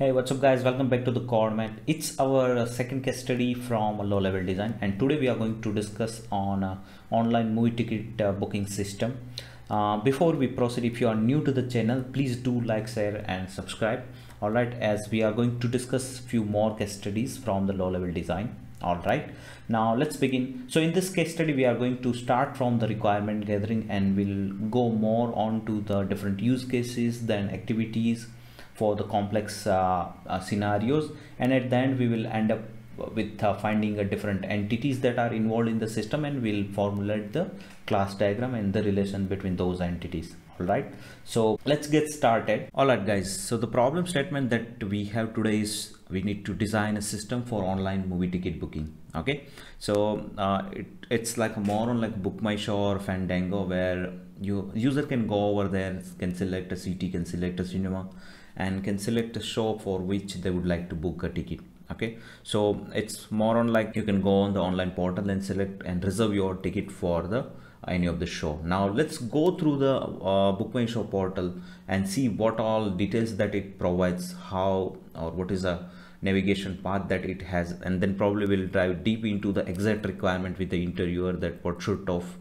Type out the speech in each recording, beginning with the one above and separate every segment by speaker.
Speaker 1: Hey, what's up guys? Welcome back to the Cormat. It's our uh, second case study from low level design and today we are going to discuss on uh, online movie ticket uh, booking system. Uh, before we proceed, if you are new to the channel, please do like, share and subscribe. All right, as we are going to discuss few more case studies from the low level design. All right, now let's begin. So in this case study, we are going to start from the requirement gathering and we'll go more on to the different use cases, then activities, for the complex uh, uh, scenarios and at the end we will end up with uh, finding uh, different entities that are involved in the system and we'll formulate the class diagram and the relation between those entities all right so let's get started all right guys so the problem statement that we have today is we need to design a system for online movie ticket booking okay so uh, it, it's like more on like book my show or fandango where you user can go over there can select a city can select a cinema and can select a show for which they would like to book a ticket okay so it's more on like you can go on the online portal and select and reserve your ticket for the any of the show now let's go through the uh, book my show portal and see what all details that it provides how or what is a navigation path that it has and then probably we'll drive deep into the exact requirement with the interviewer that what should of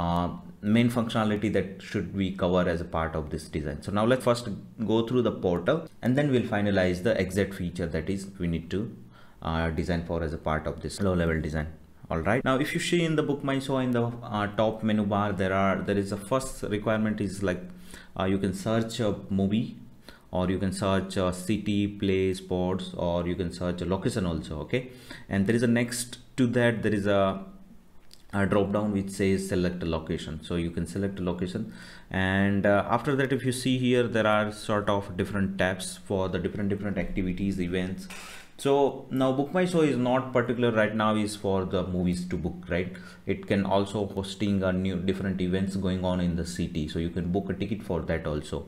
Speaker 1: uh, main functionality that should we cover as a part of this design. So now let's first go through the portal and then we'll finalize the exact feature that is we need to uh, design for as a part of this low level design all right now if you see in the book my show in the uh, top menu bar there are there is a first requirement is like uh, you can search a movie or you can search a city place, sports or you can search a location also okay and there is a next to that there is a a drop down which says select a location so you can select a location and uh, after that if you see here there are sort of different tabs for the different different activities events so now book my show is not particular right now is for the movies to book right it can also hosting a new different events going on in the city so you can book a ticket for that also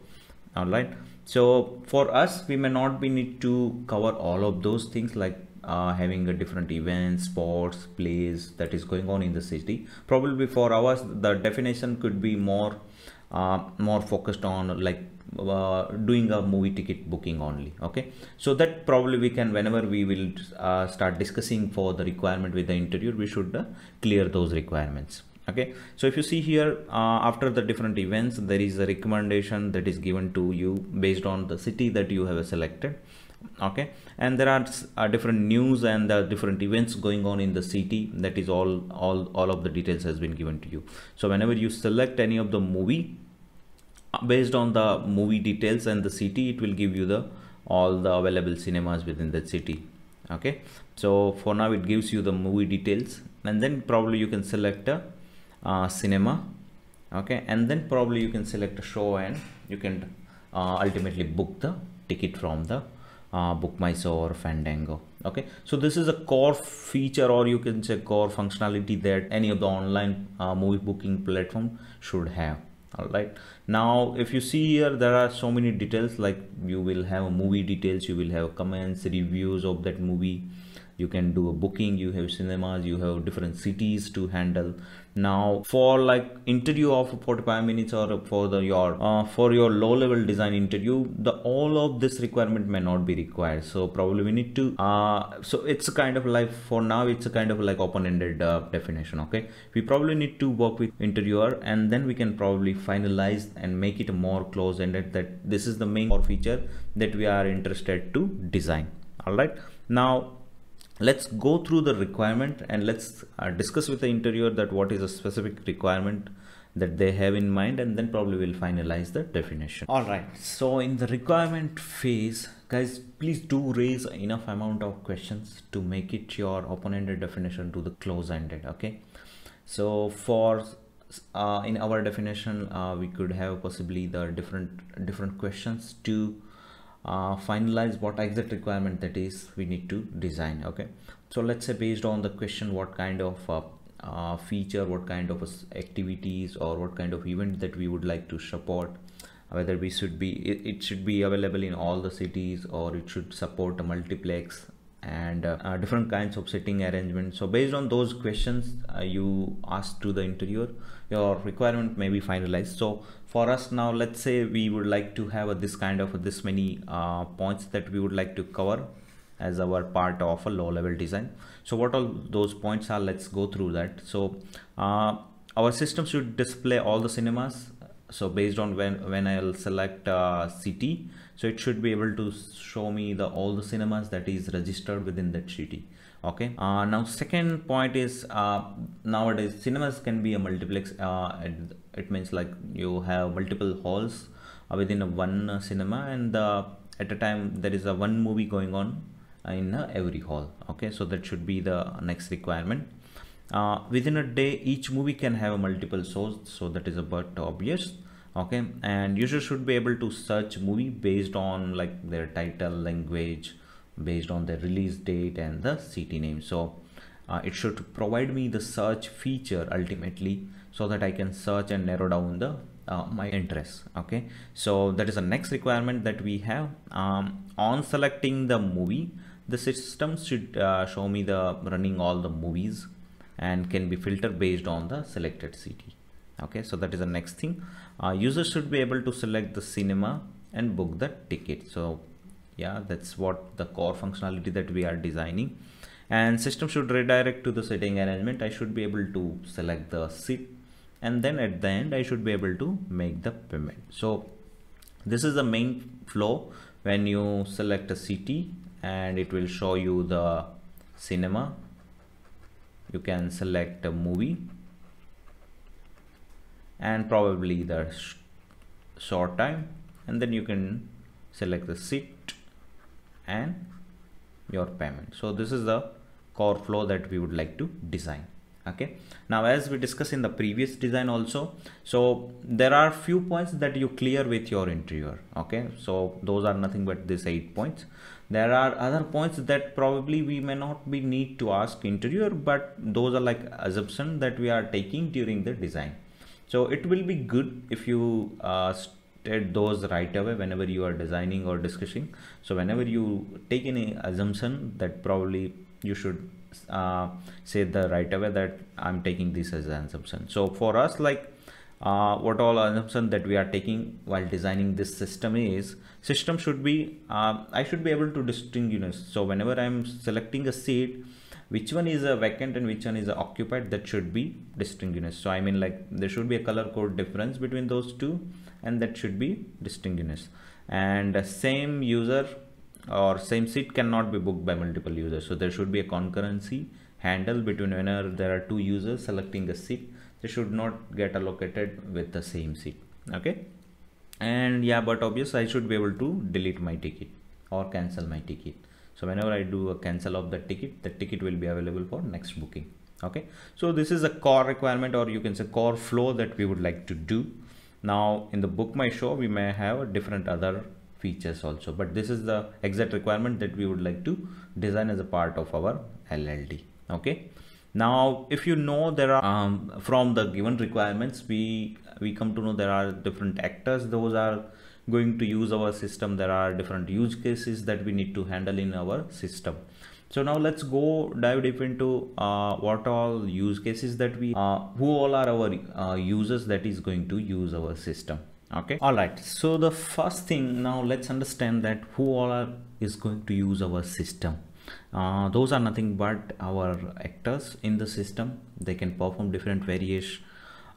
Speaker 1: all right so for us we may not be need to cover all of those things like uh, having a different events sports plays that is going on in the city probably for ours the definition could be more uh, more focused on like uh, doing a movie ticket booking only okay so that probably we can whenever we will uh, start discussing for the requirement with the interviewer we should uh, clear those requirements okay so if you see here uh, after the different events there is a recommendation that is given to you based on the city that you have selected okay and there are uh, different news and the uh, different events going on in the city that is all all all of the details has been given to you so whenever you select any of the movie uh, based on the movie details and the city it will give you the all the available cinemas within the city okay so for now it gives you the movie details and then probably you can select a uh, cinema okay and then probably you can select a show and you can uh, ultimately book the ticket from the uh, book my or fandango okay so this is a core feature or you can say core functionality that any of the online uh, movie booking platform should have all right now if you see here there are so many details like you will have movie details you will have comments reviews of that movie you can do a booking you have cinemas you have different cities to handle now for like interview of 45 minutes or for the your uh, for your low level design interview the all of this requirement may not be required so probably we need to uh so it's a kind of like for now it's a kind of like open-ended uh, definition okay we probably need to work with interviewer and then we can probably finalize and make it more close-ended that this is the main core feature that we are interested to design all right now let's go through the requirement and let's uh, discuss with the interviewer that what is a specific requirement that they have in mind and then probably we'll finalize the definition all right so in the requirement phase guys please do raise enough amount of questions to make it your open-ended definition to the close-ended okay so for uh, in our definition uh, we could have possibly the different different questions to uh, finalize what exit requirement that is we need to design okay so let's say based on the question what kind of uh, uh, feature what kind of activities or what kind of event that we would like to support whether we should be it, it should be available in all the cities or it should support a multiplex and uh, uh different kinds of setting arrangements. So based on those questions uh, you ask to the interviewer, your requirement may be finalized. So for us now let's say we would like to have a, this kind of a, this many uh, points that we would like to cover as our part of a low level design so what all those points are let's go through that so uh, our system should display all the cinemas so based on when when i'll select uh, city so it should be able to show me the all the cinemas that is registered within that city okay uh, now second point is uh, nowadays cinemas can be a multiplex uh, it, means like you have multiple halls uh, within one uh, cinema and uh, at a time there is a one movie going on in every hall okay so that should be the next requirement within a day each movie can have a multiple source so that is about obvious okay and user should be able to search movie based on like their title language based on the release date and the city name so uh, it should provide me the search feature ultimately so that I can search and narrow down the uh, my interest. okay so that is the next requirement that we have um, on selecting the movie the system should uh, show me the running all the movies and can be filtered based on the selected city okay so that is the next thing uh, users should be able to select the cinema and book the ticket so yeah that's what the core functionality that we are designing and system should redirect to the setting arrangement i should be able to select the seat and then at the end i should be able to make the payment so this is the main flow when you select a city and it will show you the cinema you can select a movie and probably the short time and then you can select the seat and your payment so this is the core flow that we would like to design okay now as we discussed in the previous design also so there are few points that you clear with your interior okay so those are nothing but these eight points there are other points that probably we may not be need to ask interior but those are like assumption that we are taking during the design so it will be good if you uh, at those right away whenever you are designing or discussing. So whenever you take any assumption that probably you should uh, say the right away that I'm taking this as an assumption. So for us, like uh, what all assumption that we are taking while designing this system is system should be uh, I should be able to distinguish. So whenever I'm selecting a seat, which one is a vacant and which one is occupied that should be distinguished so i mean like there should be a color code difference between those two and that should be distinctiveness and same user or same seat cannot be booked by multiple users so there should be a concurrency handle between whenever there are two users selecting a seat they should not get allocated with the same seat okay and yeah but obviously i should be able to delete my ticket or cancel my ticket so whenever i do a cancel of the ticket the ticket will be available for next booking okay so this is a core requirement or you can say core flow that we would like to do now in the book my show, we may have different other features also, but this is the exact requirement that we would like to design as a part of our LLD. Okay. Now, if you know there are um, from the given requirements, we we come to know there are different actors. Those are going to use our system. There are different use cases that we need to handle in our system so now let's go dive deep into uh, what all use cases that we uh, who all are our uh, users that is going to use our system okay all right so the first thing now let's understand that who all are is going to use our system uh, those are nothing but our actors in the system they can perform different variation,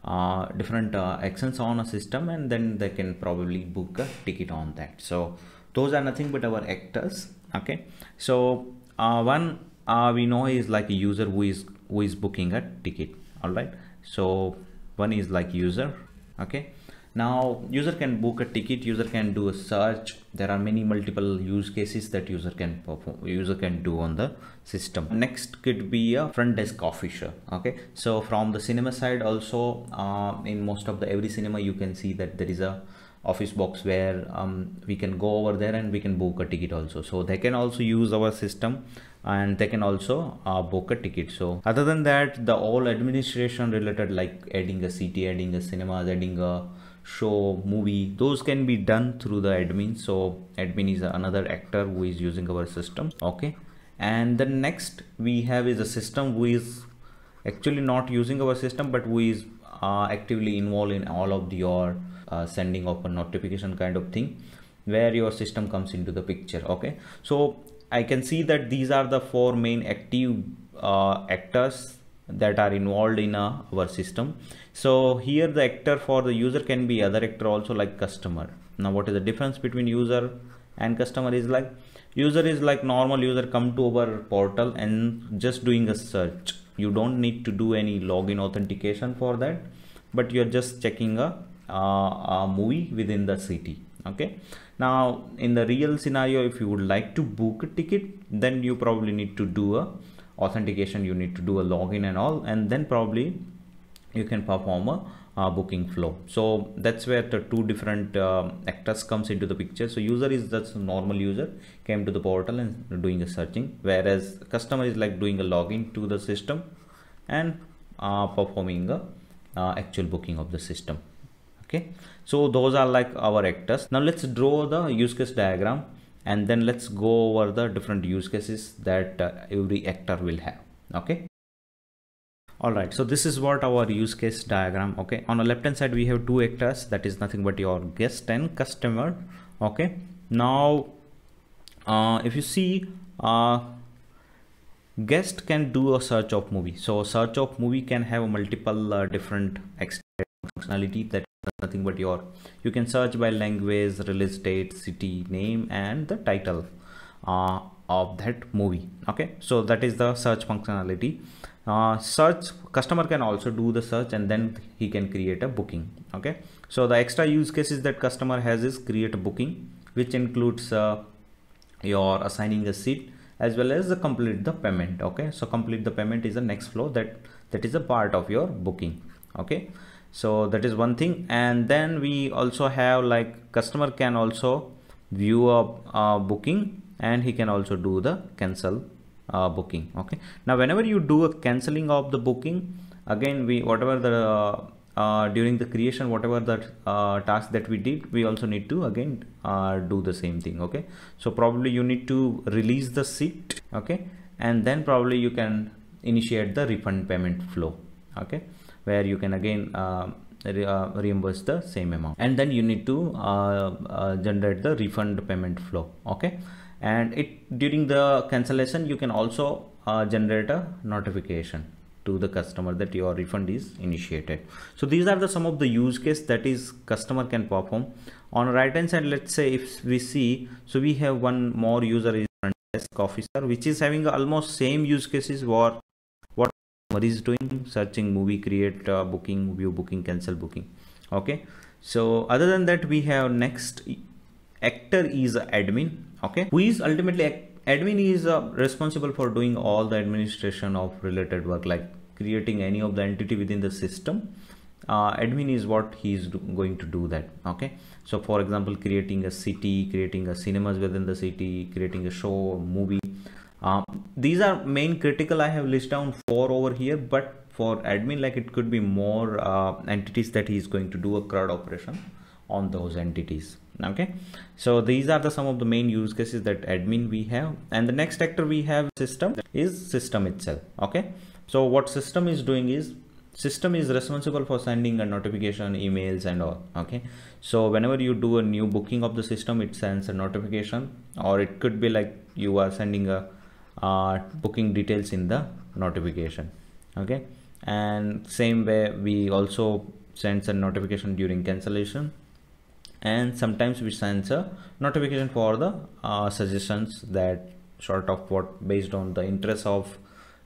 Speaker 1: uh, different uh, actions on a system and then they can probably book a ticket on that so those are nothing but our actors okay so uh, one uh, we know is like a user who is who is booking a ticket all right so one is like user okay now user can book a ticket user can do a search there are many multiple use cases that user can perform user can do on the system next could be a front desk officer okay so from the cinema side also uh, in most of the every cinema you can see that there is a office box where um, we can go over there and we can book a ticket also so they can also use our system and they can also uh, book a ticket so other than that the all administration related like adding a city adding a cinemas adding a show movie those can be done through the admin so admin is another actor who is using our system okay and the next we have is a system who is actually not using our system but who is uh, actively involved in all of your uh, sending of a notification kind of thing where your system comes into the picture okay so i can see that these are the four main active uh, actors that are involved in uh, our system so here the actor for the user can be other actor also like customer now what is the difference between user and customer is like user is like normal user come to our portal and just doing a search you don't need to do any login authentication for that but you're just checking a uh, uh, movie within the city okay now in the real scenario if you would like to book a ticket then you probably need to do a authentication you need to do a login and all and then probably you can perform a uh, booking flow so that's where the two different uh, actors comes into the picture so user is just normal user came to the portal and doing a searching whereas customer is like doing a login to the system and uh, performing a uh, actual booking of the system okay so those are like our actors now let's draw the use case diagram and then let's go over the different use cases that uh, every actor will have okay all right so this is what our use case diagram okay on the left hand side we have two actors that is nothing but your guest and customer okay now uh, if you see uh, guest can do a search of movie so search of movie can have multiple uh, different functionality that nothing but your you can search by language real estate city name and the title uh, of that movie okay so that is the search functionality uh, search customer can also do the search and then he can create a booking okay so the extra use cases that customer has is create a booking which includes uh, your assigning a seat as well as the complete the payment okay so complete the payment is the next flow that that is a part of your booking okay so that is one thing and then we also have like customer can also view a booking and he can also do the cancel uh, booking okay now whenever you do a canceling of the booking again we whatever the uh, uh during the creation whatever the uh, task that we did we also need to again uh, do the same thing okay so probably you need to release the seat okay and then probably you can initiate the refund payment flow okay where you can again um, re uh, reimburse the same amount and then you need to uh, uh, generate the refund payment flow okay and it during the cancellation you can also generate a notification to the customer that your refund is initiated. So these are the some of the use case that is customer can perform. On right hand side, let's say if we see, so we have one more user is front desk officer, which is having almost same use cases for is doing searching movie create uh, booking view booking cancel booking okay so other than that we have next actor is admin okay who is ultimately admin is uh, responsible for doing all the administration of related work like creating any of the entity within the system uh, admin is what he is going to do that okay so for example creating a city creating a cinemas within the city creating a show movie um, these are main critical I have list down four over here, but for admin, like it could be more uh, entities that he is going to do a CRUD operation on those entities. Okay, so these are the some of the main use cases that admin we have, and the next actor we have system is system itself. Okay, so what system is doing is system is responsible for sending a notification emails and all okay so whenever you do a new booking of the system it sends a notification or it could be like you are sending a booking details in the notification okay and same way we also sends a notification during cancellation and sometimes we sends a notification for the uh, suggestions that sort of what based on the interest of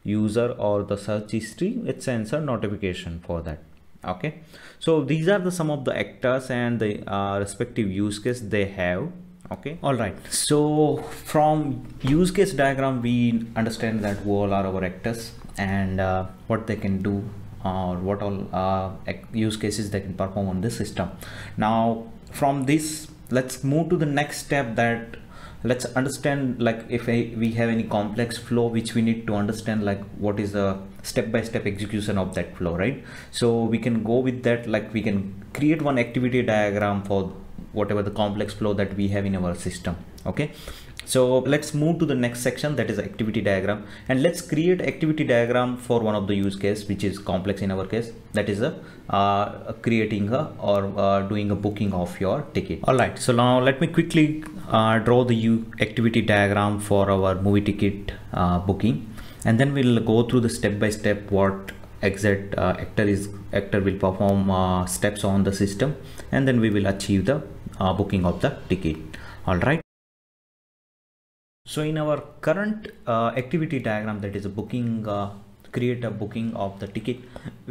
Speaker 1: user or the search history it sends a notification for that okay so these are the some of the actors and the uh, respective use case they have okay all right so from use case diagram we understand that all are our actors and uh, what they can do or what all uh, use cases they can perform on this system now from this let's move to the next step that let's understand like if we have any complex flow which we need to understand like what is the step by -step execution of that flow right so we can go with that like we can create one activity diagram for whatever the complex flow that we have in our system okay so let's move to the next section that is activity diagram and let's create activity diagram for one of the use case which is complex in our case that is a uh, uh, creating a or uh, doing a booking of your ticket all right so now let me quickly uh, draw the activity diagram for our movie ticket uh, booking and then we'll go through the step by step what exact uh, actor is actor will perform steps on the system and then we will achieve the uh, booking of the ticket all right so in our current uh, activity diagram that is a booking uh, create a booking of the ticket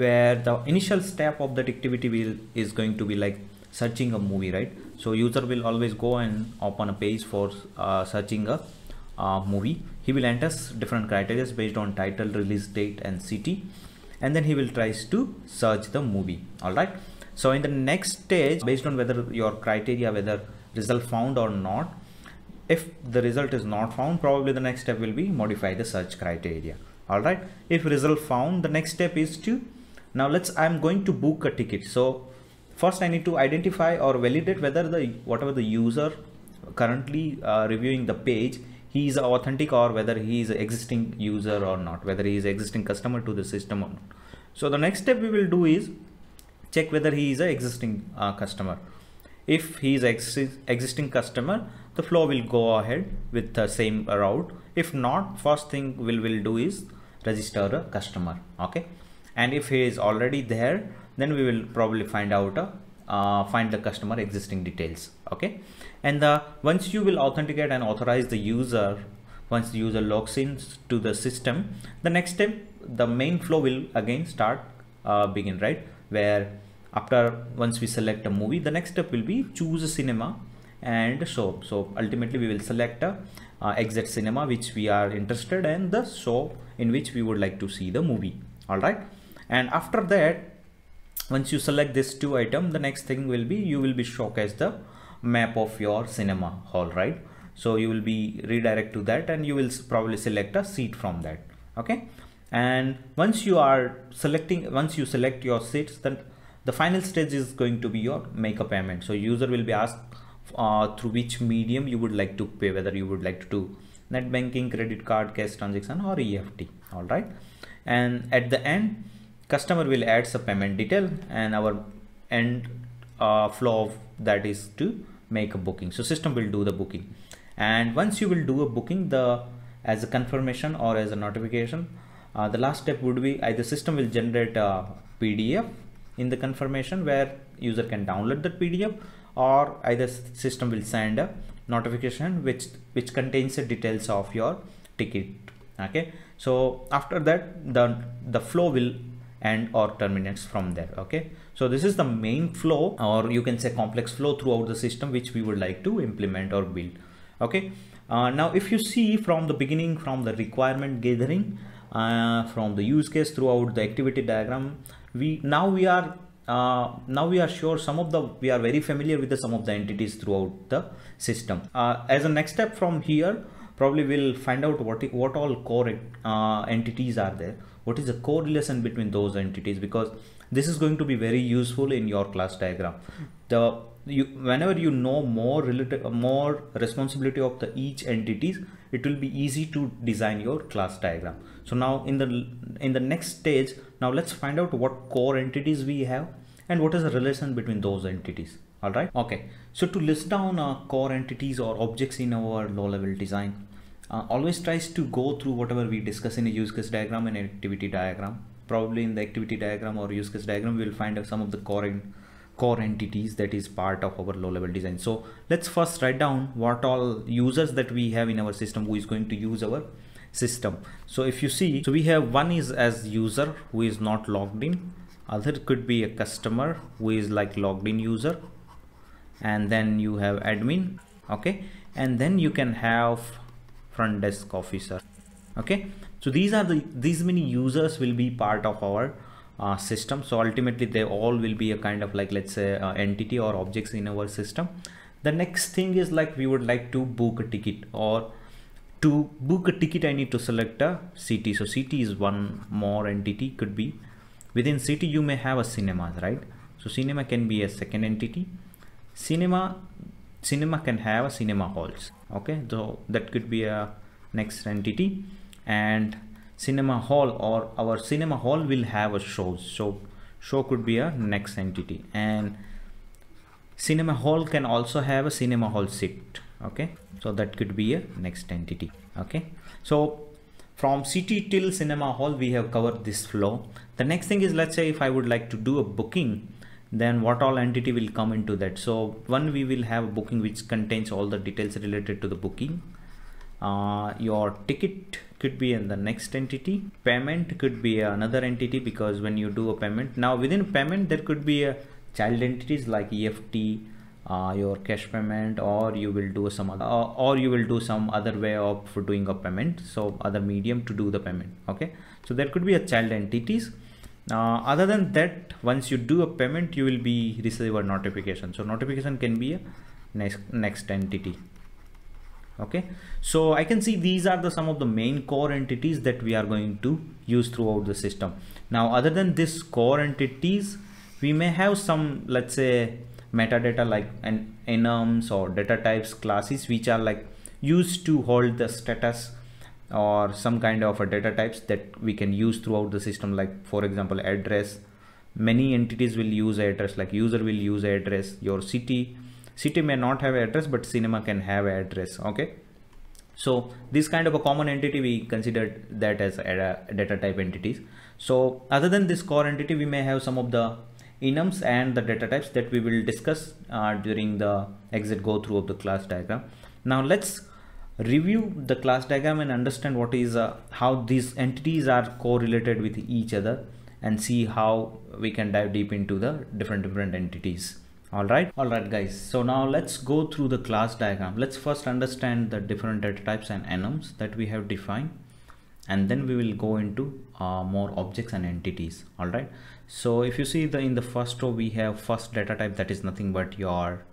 Speaker 1: where the initial step of that activity will is going to be like searching a movie right so user will always go and open a page for uh, searching a uh, movie he will enter different criteria based on title release date and city and then he will tries to search the movie all right so in the next stage, based on whether your criteria, whether result found or not, if the result is not found, probably the next step will be modify the search criteria. All right. If result found, the next step is to now let's I'm going to book a ticket. So first I need to identify or validate whether the whatever the user currently uh, reviewing the page he is authentic or whether he is existing user or not whether he is existing customer to the system or not so the next step we will do is check whether he is an existing uh, customer. If he is ex existing customer, the flow will go ahead with the same route. If not, first thing we will we'll do is register a customer. Okay. And if he is already there, then we will probably find out a uh, uh, find the customer existing details okay and the once you will authenticate and authorize the user once the user logs in to the system the next step the main flow will again start uh, begin right where after once we select a movie the next step will be choose a cinema and show so ultimately we will select a uh, exit cinema which we are interested in the show in which we would like to see the movie all right and after that once you select this two item the next thing will be you will be showcased the map of your cinema hall right so you will be redirect to that and you will probably select a seat from that okay and once you are selecting once you select your seats then the final stage is going to be your make a payment so user will be asked uh, through which medium you would like to pay whether you would like to do net banking credit card cash transaction or EFT all right and at the end customer will add some payment detail and our end uh, flow of that is to make a booking so system will do the booking and once you will do a booking the as a confirmation or as a notification uh, the last step would be either uh, system will generate a PDF in the confirmation where user can download that PDF or either system will send a notification which which contains the details of your ticket okay so after that the the flow will end or terminates from there okay so this is the main flow or you can say complex flow throughout the system which we would like to implement or build okay uh, now if you see from the beginning from the requirement gathering uh, from the use case throughout the activity diagram we now we are uh, now we are sure some of the we are very familiar with the some of the entities throughout the system uh, as a next step from here probably we'll find out what what all core uh, entities are there what is the correlation between those entities because this is going to be very useful in your class diagram the you whenever you know more related more responsibility of the each entities it will be easy to design your class diagram so now in the in the next stage now let's find out what core entities we have and what is the relation between those entities all right okay so to list down our core entities or objects in our low level design uh, always tries to go through whatever we discuss in a use case diagram and activity diagram probably in the activity diagram or use case diagram we will find some of the core in, core entities that is part of our low level design so let's first write down what all users that we have in our system who is going to use our system so if you see so we have one is as user who is not logged in other could be a customer who is like logged in user and then you have admin okay and then you can have front desk officer okay so these are the these many users will be part of our uh, system. So ultimately they all will be a kind of like let's say uh, entity or objects in our system. The next thing is like we would like to book a ticket or to book a ticket I need to select a city. So city is one more entity could be within city you may have a cinema right. So cinema can be a second entity. Cinema cinema can have a cinema halls okay so that could be a next entity and cinema hall or our cinema hall will have a show so show could be a next entity and cinema hall can also have a cinema hall seat okay so that could be a next entity okay so from city till cinema hall we have covered this flow the next thing is let's say if i would like to do a booking then what all entity will come into that so one we will have a booking which contains all the details related to the booking uh, your ticket could be in the next entity payment could be another entity because when you do a payment now within payment there could be a child entities like EFT uh, your cash payment or you will do some other or, uh, or you will do some other way of doing a payment so other medium to do the payment okay so there could be a child entities uh, other than that once you do a payment you will be receive a notification so notification can be a next next entity okay so i can see these are the some of the main core entities that we are going to use throughout the system now other than this core entities we may have some let's say metadata like an enums or data types classes which are like used to hold the status or some kind of a data types that we can use throughout the system like for example address many entities will use address like user will use address your city city may not have address but cinema can have address okay so this kind of a common entity we consider that as data type entities so other than this core entity we may have some of the enums and the data types that we will discuss uh, during the exit go through of the class diagram now let's review the class diagram and understand what is uh, how these entities are correlated with each other and see how we can dive deep into the different different entities all right all right guys so now let's go through the class diagram let's first understand the different data types and enums that we have defined and then we will go into uh, more objects and entities all right so if you see the in the first row we have first data type that is nothing but your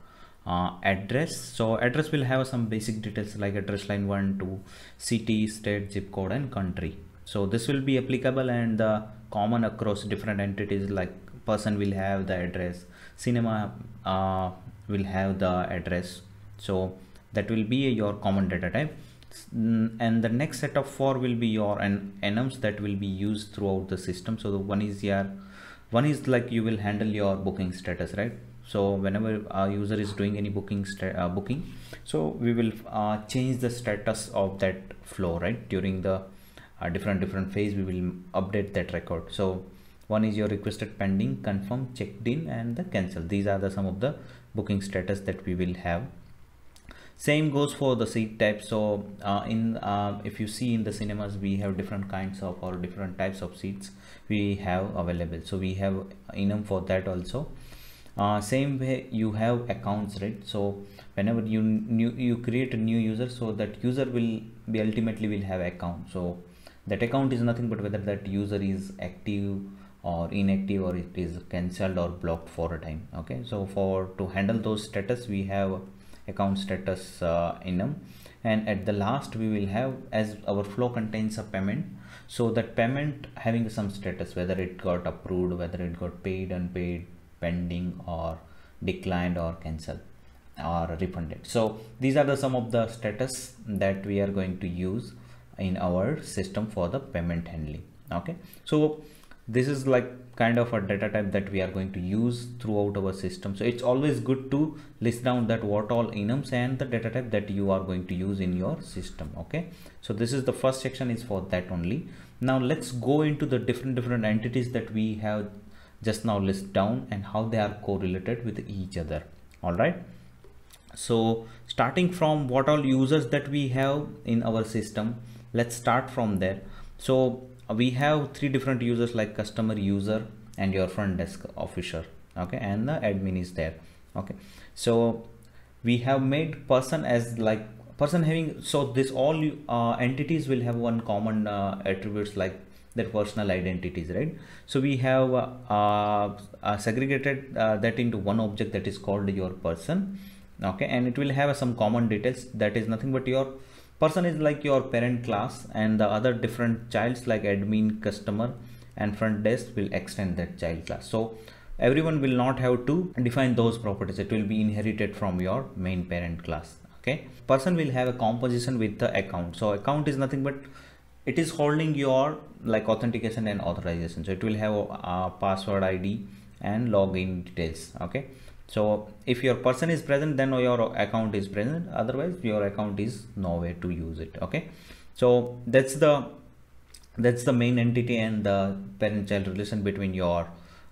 Speaker 1: uh, address so address will have some basic details like address line 1 to city state zip code and country so this will be applicable and the common across different entities like person will have the address cinema uh, will have the address so that will be your common data type mm, and the next set of four will be your and enums that will be used throughout the system so the one is your one is like you will handle your booking status right so whenever a user is doing any booking uh, booking so we will uh, change the status of that flow right during the uh, different different phase we will update that record so one is your requested pending confirm checked in and the cancel these are the some of the booking status that we will have same goes for the seat type so uh, in uh, if you see in the cinemas we have different kinds of or different types of seats we have available so we have enum for that also uh, same way you have accounts right so whenever you new you create a new user so that user will be ultimately will have account so that account is nothing but whether that user is active or inactive or it is cancelled or blocked for a time okay so for to handle those status we have account status uh, enum and at the last we will have as our flow contains a payment so that payment having some status whether it got approved whether it got paid unpaid pending or declined or cancelled or refunded so these are the some of the status that we are going to use in our system for the payment handling okay so this is like kind of a data type that we are going to use throughout our system so it's always good to list down that what all enums and the data type that you are going to use in your system okay so this is the first section is for that only now let's go into the different different entities that we have just now list down and how they are correlated with each other all right so starting from what all users that we have in our system let's start from there so uh, we have three different users like customer user and your front desk officer okay and the admin is there okay so we have made person as like person having so this all uh, entities will have one common uh, attributes like their personal identities right so we have uh, segregated uh, that into one object that is called your person okay and it will have some common details that is nothing but your person is like your parent class and the other different childs like admin customer and front desk will extend that child class so everyone will not have to define those properties it will be inherited from your main parent class okay person will have a composition with the account so account is nothing but it is holding your like authentication and authorization so it will have a, a password id and login details okay so if your person is present then your account is present otherwise your account is nowhere to use it okay so that's the that's the main entity and the parent child relation between your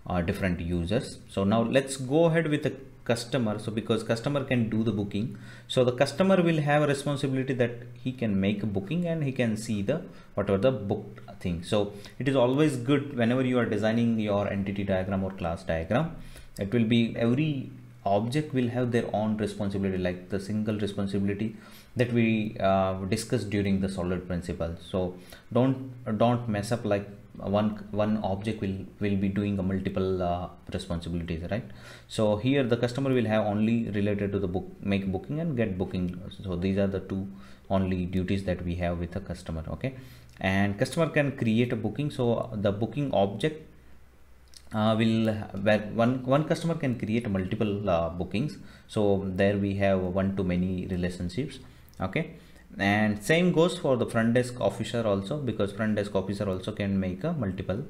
Speaker 1: uh, different users so now let's go ahead with the customer so because customer can do the booking so the customer will have a responsibility that he can make a booking and he can see the whatever the booked thing so it is always good whenever you are designing your entity diagram or class diagram it will be every object will have their own responsibility like the single responsibility that we uh, discussed during the solid principle so don't don't mess up like one one object will will be doing a multiple uh, responsibilities right so here the customer will have only related to the book make booking and get booking so these are the two only duties that we have with the customer okay and customer can create a booking so the booking object uh, will where one one customer can create multiple uh, bookings so there we have one to many relationships okay and same goes for the front desk officer also because front desk officer also can make a multiple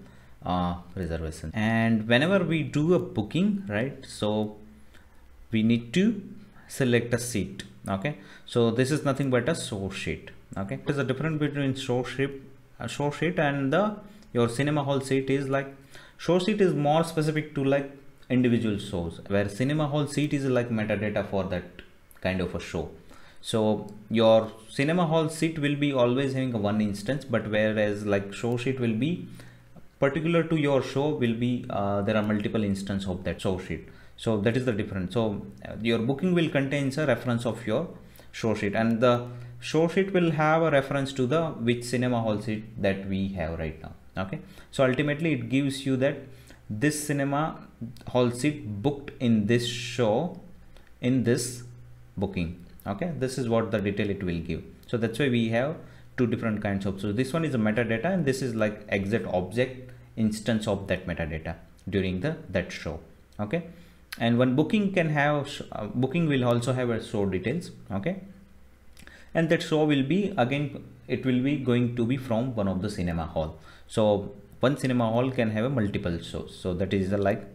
Speaker 1: uh, reservation and whenever we do a booking right so we need to select a seat okay so this is nothing but a source sheet okay there's a difference between source sheet a uh, source sheet and the your cinema hall seat is like show sheet is more specific to like individual shows where cinema hall seat is like metadata for that kind of a show so your cinema hall seat will be always having one instance but whereas like show sheet will be particular to your show will be uh, there are multiple instances of that show sheet so that is the difference so your booking will contains a reference of your show sheet and the show sheet will have a reference to the which cinema hall seat that we have right now okay so ultimately it gives you that this cinema hall seat booked in this show in this booking okay this is what the detail it will give so that's why we have two different kinds of so this one is a metadata and this is like exit object instance of that metadata during the that show okay and one booking can have uh, booking will also have a show details okay and that show will be again it will be going to be from one of the cinema hall so one cinema hall can have a multiple shows so that is like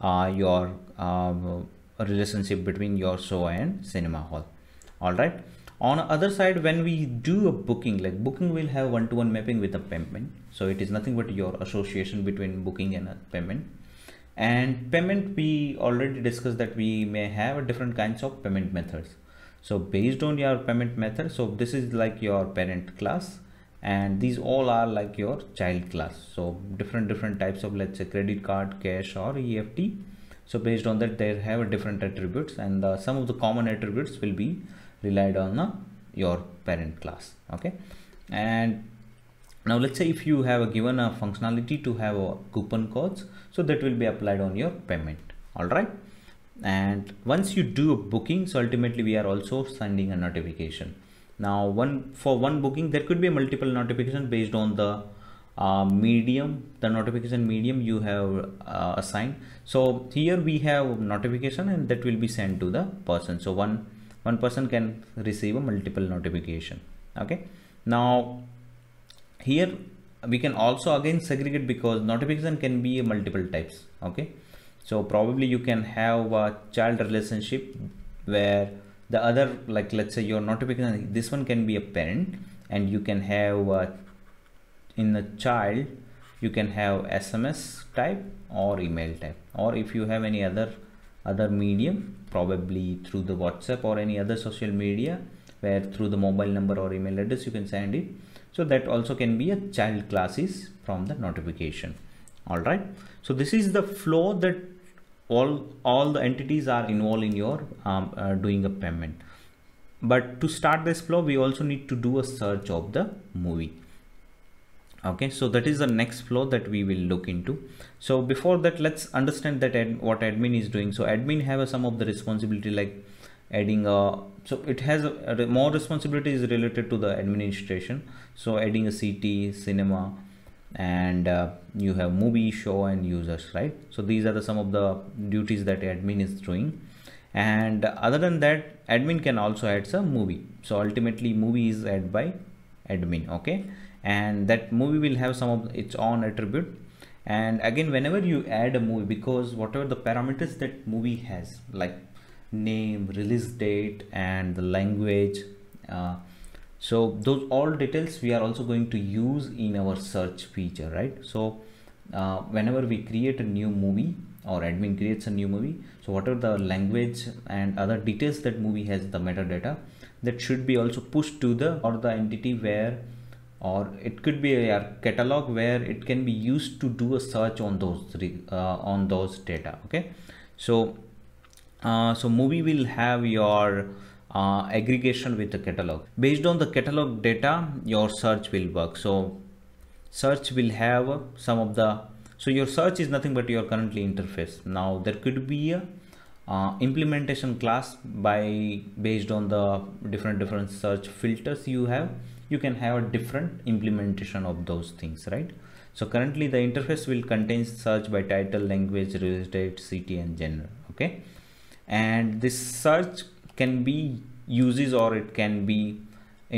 Speaker 1: uh, your um, relationship between your show and cinema hall all right on other side when we do a booking like booking will have one-to-one -one mapping with the payment so it is nothing but your association between booking and payment and payment we already discussed that we may have different kinds of payment methods so based on your payment method so this is like your parent class and these all are like your child class so different different types of let's say credit card cash or EFT so based on that they have different attributes and uh, some of the common attributes will be relied on uh, your parent class okay and now let's say if you have a given a uh, functionality to have a uh, coupon codes so that will be applied on your payment all right and once you do a booking so ultimately we are also sending a notification now one for one booking there could be multiple notification based on the uh, medium the notification medium you have uh, assigned so here we have notification and that will be sent to the person so one one person can receive a multiple notification okay now here we can also again segregate because notification can be multiple types okay so probably you can have a child relationship where the other like let's say your notification this one can be a parent and you can have uh, in the child you can have sms type or email type or if you have any other other medium probably through the whatsapp or any other social media where through the mobile number or email address you can send it so that also can be a child classes from the notification all right so this is the flow that all all the entities are involved in your um, uh, doing a payment but to start this flow we also need to do a search of the movie okay so that is the next flow that we will look into so before that let's understand that ad, what admin is doing so admin have a, some of the responsibility like adding a so it has a, a, more responsibility is related to the administration so adding a ct cinema and uh, you have movie show and users right so these are the some of the duties that admin is doing and other than that admin can also add some movie so ultimately movie is added by admin okay and that movie will have some of its own attribute and again whenever you add a movie because whatever the parameters that movie has like name release date and the language uh, so those all details we are also going to use in our search feature right so uh, whenever we create a new movie or admin creates a new movie so what are the language and other details that movie has the metadata that should be also pushed to the or the entity where or it could be a catalog where it can be used to do a search on those uh, on those data okay so uh, so movie will have your uh, aggregation with the catalog. Based on the catalog data, your search will work. So search will have some of the, so your search is nothing but your currently interface. Now there could be a uh, implementation class by based on the different different search filters you have you can have a different implementation of those things right so currently the interface will contain search by title language release date city and gender. okay and this search can be uses or it can be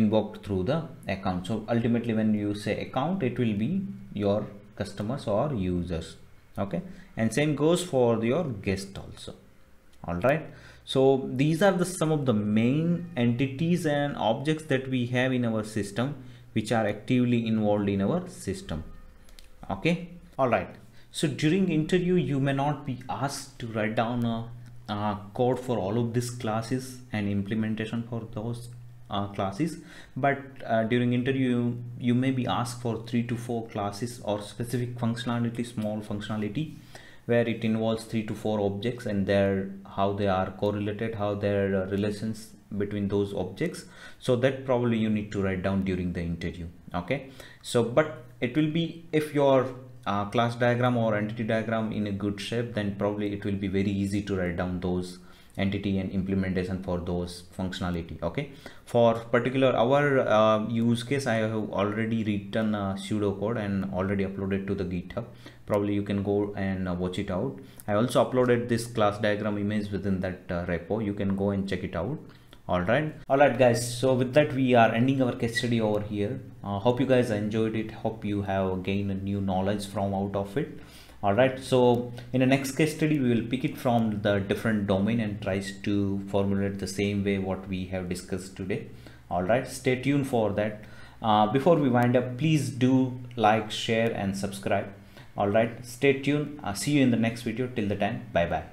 Speaker 1: invoked through the account. So ultimately when you say account, it will be your customers or users. Okay. And same goes for your guest also. All right. So these are the some of the main entities and objects that we have in our system, which are actively involved in our system. Okay. All right. So during interview, you may not be asked to write down a uh, code for all of these classes and implementation for those uh, classes but uh, during interview you may be asked for three to four classes or specific functionality small functionality where it involves three to four objects and their how they are correlated how their uh, relations between those objects so that probably you need to write down during the interview okay so but it will be if your uh, class diagram or entity diagram in a good shape, then probably it will be very easy to write down those entity and implementation for those functionality okay for particular our uh, use case i have already written a pseudo code and already uploaded to the github probably you can go and uh, watch it out i also uploaded this class diagram image within that uh, repo you can go and check it out all right all right guys so with that we are ending our case study over here uh, hope you guys enjoyed it hope you have gained a new knowledge from out of it all right so in the next case study we will pick it from the different domain and tries to formulate the same way what we have discussed today all right stay tuned for that uh, before we wind up please do like share and subscribe all right stay tuned uh, see you in the next video till the time bye bye